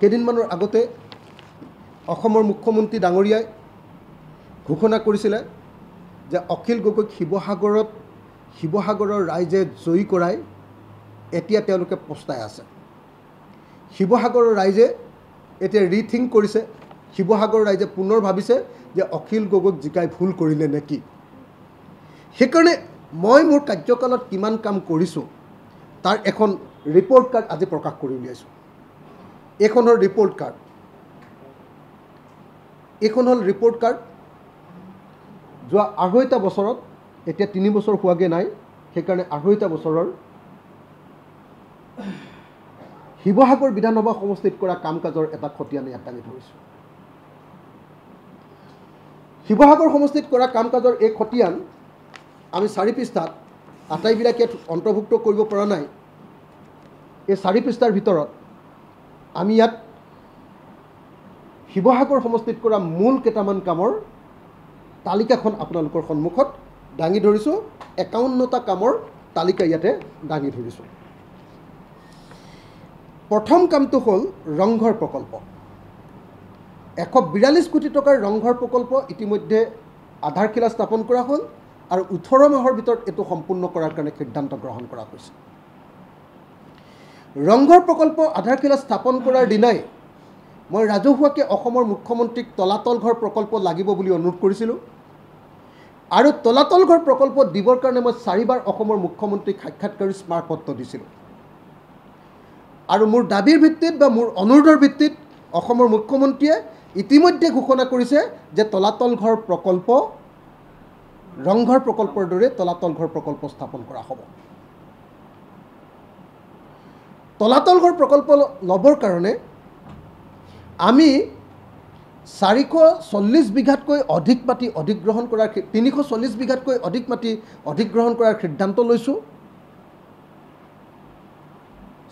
কেইদিনমানৰ আগতে অসমৰ মুখ্যমন্ত্ৰী ডাঙৰীয়াই ঘোষণা কৰিছিলে যে অখিল গগৈক শিৱসাগৰত শিৱসাগৰৰ ৰাইজে জয়ী কৰাই এতিয়া তেওঁলোকে পস্তাই আছে শিৱসাগৰৰ ৰাইজে এতিয়া ৰি ৰিথিংক কৰিছে শিৱসাগৰৰ ৰাইজে পুনৰ ভাবিছে যে অখিল গগৈক জিকাই ভুল কৰিলে নেকি সেইকাৰণে মই মোৰ কাৰ্যকালত কিমান কাম কৰিছোঁ তাৰ এখন ৰিপৰ্ট কাৰ্ড আজি প্ৰকাশ কৰি উলিয়াইছোঁ এইখন হ'ল ৰিপৰ্ট কাৰ্ড এইখন হ'ল ৰিপৰ্ট কাৰ্ড যোৱা আঢ়ৈটা বছৰত এতিয়া তিনি বছৰ হোৱাগৈ নাই সেইকাৰণে আঢ়ৈটা বছৰৰ শিৱসাগৰ বিধানসভা সমষ্টিত কৰা কাম কাজৰ এটা খতিয়ান ইয়াত দাঙি ধৰিছোঁ শিৱসাগৰ সমষ্টিত কৰা কাম কাজৰ এই খতিয়ান আমি চাৰি পৃষ্ঠাত আটাইবিলাকে অন্তৰ্ভুক্ত কৰিব পৰা নাই এই চাৰি পৃষ্ঠাৰ ভিতৰত আমি ইয়াত শিৱসাগৰ সমষ্টিত কৰা মূল কেইটামান কামৰ তালিকাখন আপোনালোকৰ সন্মুখত দাঙি ধৰিছোঁ একাৱন্নটা কামৰ তালিকা ইয়াতে দাঙি ধৰিছোঁ প্ৰথম কামটো হ'ল ৰংঘৰ প্ৰকল্প এশ বিৰাল্লিছ কোটি টকাৰ ৰংঘৰ প্ৰকল্প ইতিমধ্যে আধাৰশিলা স্থাপন কৰা হ'ল আৰু ওঠৰ মাহৰ ভিতৰত এইটো সম্পূৰ্ণ কৰাৰ কাৰণে সিদ্ধান্ত গ্ৰহণ কৰা হৈছে ৰংঘৰ প্ৰকল্প আধাৰশিলা স্থাপন কৰাৰ দিনাই মই ৰাজহুৱাকৈ অসমৰ মুখ্যমন্ত্ৰীক তলাতল ঘৰ প্ৰকল্প লাগিব বুলি অনুৰোধ কৰিছিলোঁ আৰু তলাতল ঘৰ প্ৰকল্প দিবৰ কাৰণে মই চাৰিবাৰ অসমৰ মুখ্যমন্ত্ৰীক সাক্ষাৎ কৰি স্মাৰকপত্ৰ দিছিলোঁ আৰু মোৰ দাবীৰ ভিত্তিত বা মোৰ অনুৰোধৰ ভিত্তিত অসমৰ মুখ্যমন্ত্ৰীয়ে ইতিমধ্যে ঘোষণা কৰিছে যে তলাতল ঘৰ প্ৰকল্প ৰংঘৰ প্ৰকল্পৰ দৰে তলাতল ঘৰ প্ৰকল্প স্থাপন কৰা হ'ব তলাতল ঘৰ প্ৰকল্প ল'বৰ কাৰণে আমি চাৰিশ চল্লিছ বিঘাতকৈ অধিক মাটি অধিগ্ৰহণ কৰাৰ তিনিশ চল্লিছ বিঘাতকৈ অধিক মাটি অধিগ্ৰহণ কৰাৰ সিদ্ধান্ত লৈছোঁ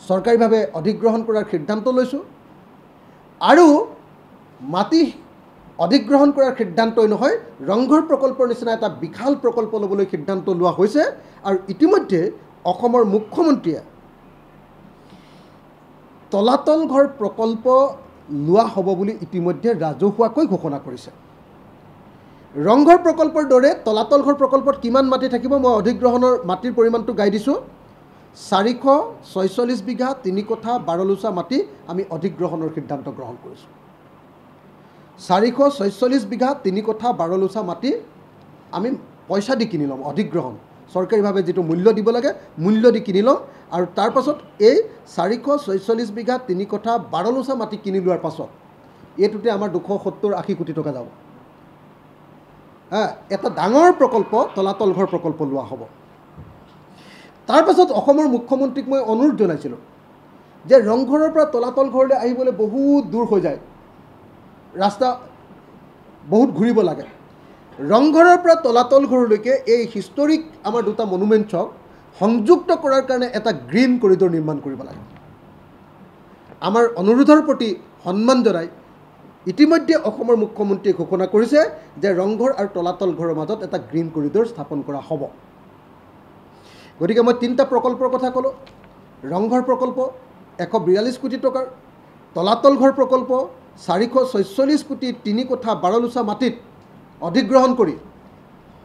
চৰকাৰীভাৱে অধিগ্ৰহণ কৰাৰ সিদ্ধান্ত লৈছোঁ আৰু মাটি অধিগ্ৰহণ কৰাৰ সিদ্ধান্তই নহয় ৰংঘৰ প্ৰকল্পৰ নিচিনা এটা বিশাল প্ৰকল্প ল'বলৈ সিদ্ধান্ত লোৱা হৈছে আৰু ইতিমধ্যে অসমৰ মুখ্যমন্ত্ৰীয়ে তলাতল ঘৰ প্ৰকল্প লোৱা হ'ব বুলি ইতিমধ্যে ৰাজহুৱাকৈ ঘোষণা কৰিছে ৰংঘৰ প্ৰকল্পৰ দৰে তলাতল ঘৰ প্ৰকল্পত কিমান মাটি থাকিব মই অধিগ্ৰহণৰ মাটিৰ পৰিমাণটো গাই দিছোঁ চাৰিশ ছয়চল্লিছ বিঘা তিনি কোঠা বাৰলোচা মাটি আমি অধিগ্ৰহণৰ সিদ্ধান্ত গ্ৰহণ কৰিছোঁ চাৰিশ ছয়চল্লিছ বিঘা তিনি কোঠা বাৰলোচা মাটি আমি পইচা দি কিনি ল'ম অধিগ্ৰহণ চৰকাৰীভাৱে যিটো মূল্য দিব লাগে মূল্য দি কিনি ল'ম আৰু তাৰ পাছত এই চাৰিশ ছয়চল্লিছ বিঘা তিনি কঠা বাৰ লোচা মাটি কিনি লোৱাৰ পাছত এইটোতে আমাৰ দুশ সত্তৰ আশী কোটি টকা যাব হা এটা ডাঙৰ প্ৰকল্প তলাতল ঘৰ প্ৰকল্প লোৱা হ'ব তাৰপাছত অসমৰ মুখ্যমন্ত্ৰীক মই অনুৰোধ জনাইছিলোঁ যে ৰংঘৰৰ পৰা তলাতল ঘৰলৈ আহিবলৈ বহুত দূৰ হৈ যায় ৰাস্তা বহুত ঘূৰিব লাগে ৰংঘৰৰ পৰা তলাতল ঘৰলৈকে এই হিষ্টৰিক আমাৰ দুটা মনুমেণ্টছক সংযুক্ত কৰাৰ কাৰণে এটা গ্ৰীণ কৰিডৰ নিৰ্মাণ কৰিব লাগে আমাৰ অনুৰোধৰ প্ৰতি সন্মান জনাই ইতিমধ্যে অসমৰ মুখ্যমন্ত্ৰীয়ে ঘোষণা কৰিছে যে ৰংঘৰ আৰু তলাতল ঘৰৰ মাজত এটা গ্ৰীণ কৰিডৰ স্থাপন কৰা হ'ব গতিকে মই তিনিটা প্ৰকল্পৰ কথা ক'লোঁ ৰংঘৰ প্ৰকল্প এশ বিয়াল্লিছ কোটি টকাৰ তলাতল ঘৰ প্ৰকল্প চাৰিশ ছয়চল্লিছ কোটি তিনি কোঠা বাৰলোচা মাটিত অধিগ্ৰহণ কৰি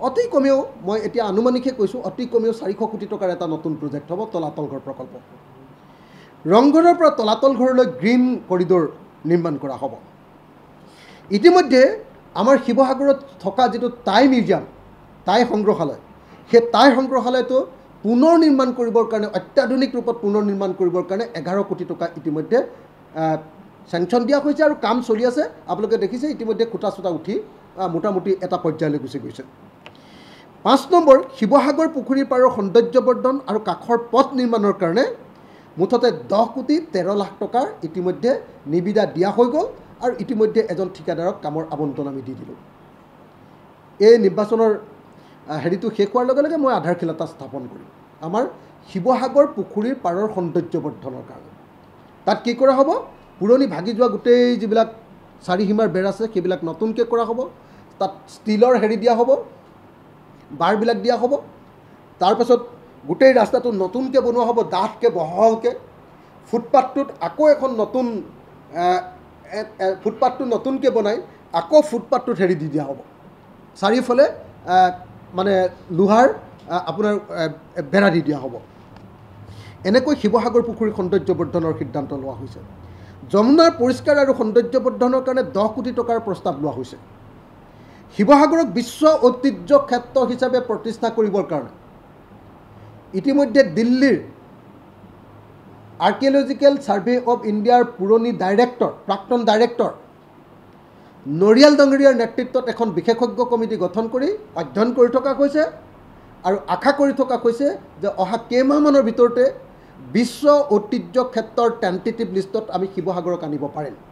অতি কমেও মই এতিয়া আনুমানিকহে কৈছোঁ অতি কমেও চাৰিশ কোটি টকাৰ এটা নতুন প্ৰজেক্ট হ'ব তলাতল ঘৰ প্ৰকল্প ৰংঘৰৰ পৰা তলাতল ঘৰলৈ গ্ৰীণ কৰিডৰ নিৰ্মাণ কৰা হ'ব ইতিমধ্যে আমাৰ শিৱসাগৰত থকা যিটো টাই মিউজিয়াম টাই সংগ্ৰহালয় সেই টাই সংগ্ৰহালয়টো পুনৰ নিৰ্মাণ কৰিবৰ কাৰণে অত্যাধুনিক ৰূপত পুনৰ নিৰ্মাণ কৰিবৰ কাৰণে এঘাৰ কোটি টকা ইতিমধ্যে চেংচন দিয়া হৈছে আৰু কাম চলি আছে আপোনালোকে দেখিছে ইতিমধ্যে খুটা চোটা উঠি মোটামুটি এটা পৰ্যায়লৈ গুচি গৈছে পাঁচ নম্বৰ শিৱসাগৰ পুখুৰীৰ পাৰৰ সৌন্দৰ্যবৰ্ধন আৰু কাষৰ পথ নিৰ্মাণৰ কাৰণে মুঠতে দহ কোটি তেৰ লাখ টকাৰ ইতিমধ্যে নিবিদা দিয়া হৈ গ'ল আৰু ইতিমধ্যে এজন ঠিকাদাৰক কামৰ আৱণ্টন আমি দি দিলোঁ এই নিৰ্বাচনৰ হেৰিটো শেষ হোৱাৰ লগে লগে মই আধাৰশিলা স্থাপন কৰিম আমাৰ শিৱসাগৰ পুখুৰীৰ পাৰৰ সৌন্দৰ্যবৰ্ধনৰ কাৰণে তাত কি কৰা হ'ব পুৰণি ভাগি যোৱা গোটেই যিবিলাক চাৰিসীমাৰ বেৰ আছে সেইবিলাক নতুনকৈ কৰা হ'ব তাত ষ্টীলৰ হেৰি দিয়া হ'ব বাৰবিলাক দিয়া হ'ব তাৰপাছত গোটেই ৰাস্তাটো নতুনকৈ বনোৱা হ'ব ডাঠকৈ বহলকৈ ফুটপাথটোত আকৌ এখন নতুন ফুটপাথটো নতুনকৈ বনাই আকৌ ফুটপাথটোত হেৰি দি দিয়া হ'ব চাৰিওফালে মানে লোহাৰ আপোনাৰ বেৰা দি দিয়া হ'ব এনেকৈ শিৱসাগৰ পুখুৰী সৌন্দৰ্যবৰ্ধনৰ সিদ্ধান্ত লোৱা হৈছে যমুনাৰ পৰিষ্কাৰ আৰু সৌন্দৰ্যবৰ্ধনৰ কাৰণে দহ কোটি টকাৰ প্ৰস্তাৱ লোৱা হৈছে শিৱসাগৰক বিশ্ব ঐতিহ্য ক্ষেত্ৰ হিচাপে প্ৰতিষ্ঠা কৰিবৰ কাৰণে ইতিমধ্যে দিল্লীৰ আৰ্কিঅলজিকেল ছাৰ্ভে অৱ ইণ্ডিয়াৰ পুৰণি ডাইৰেক্টৰ প্ৰাক্তন ডাইৰেক্টৰ নৰিয়াল ডাঙৰীয়াৰ নেতৃত্বত এখন বিশেষজ্ঞ কমিটি গঠন কৰি অধ্যয়ন কৰি থকা হৈছে আৰু আশা কৰি থকা হৈছে যে অহা কেইমাহমানৰ ভিতৰতে বিশ্ব ঐতিহ্য ক্ষেত্ৰৰ টেণ্টেটিভ লিষ্টত আমি শিৱসাগৰক আনিব পাৰিম